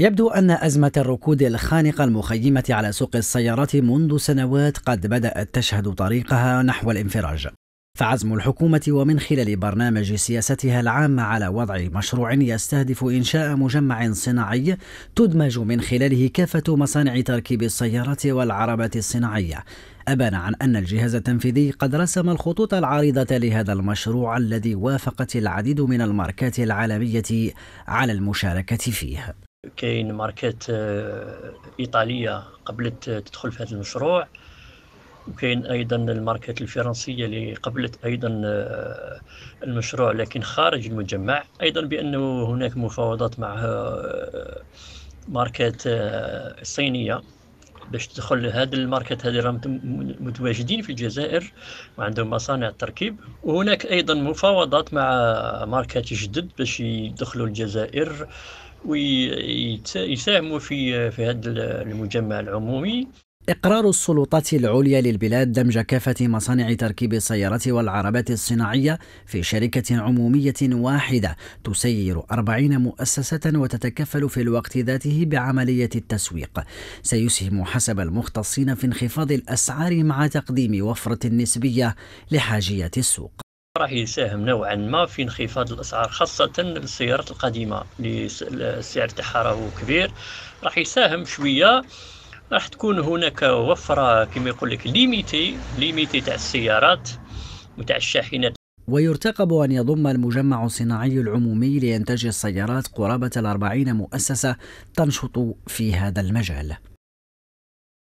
يبدو أن أزمة الركود الخانقة المخيمة على سوق السيارات منذ سنوات قد بدأت تشهد طريقها نحو الانفراج فعزم الحكومة ومن خلال برنامج سياستها العامة على وضع مشروع يستهدف إنشاء مجمع صناعي تدمج من خلاله كافة مصانع تركيب السيارات والعربات الصناعية أبان عن أن الجهاز التنفيذي قد رسم الخطوط العريضة لهذا المشروع الذي وافقت العديد من الماركات العالمية على المشاركة فيه كاين ماركات آه، ايطاليه قبلت تدخل في هذا المشروع وكاين ايضا الماركات الفرنسيه اللي قبلت ايضا آه، المشروع لكن خارج المجمع ايضا بانه هناك مفاوضات مع آه، ماركات صينيه باش تدخل لهذا الماركت هذه راهم متواجدين في الجزائر وعندهم مصانع التركيب وهناك ايضا مفاوضات مع ماركات جدد باش يدخلوا الجزائر ويساهموا في في هذا المجمع العمومي إقرار السلطات العليا للبلاد دمج كافة مصانع تركيب السيارات والعربات الصناعية في شركة عمومية واحدة تسير 40 مؤسسة وتتكفل في الوقت ذاته بعملية التسويق سيسهم حسب المختصين في انخفاض الأسعار مع تقديم وفرة نسبية لحاجية السوق راح يساهم نوعا ما في انخفاض الاسعار خاصه للسيارات القديمه اللي السعر تاعها راهو كبير راح يساهم شويه راح تكون هناك وفره كما يقول لك ليميتي ليميتي تاع السيارات وتاع الشاحنات ويرتقب أن يضم المجمع الصناعي العمومي لإنتاج السيارات قرابة الأربعين مؤسسة تنشط في هذا المجال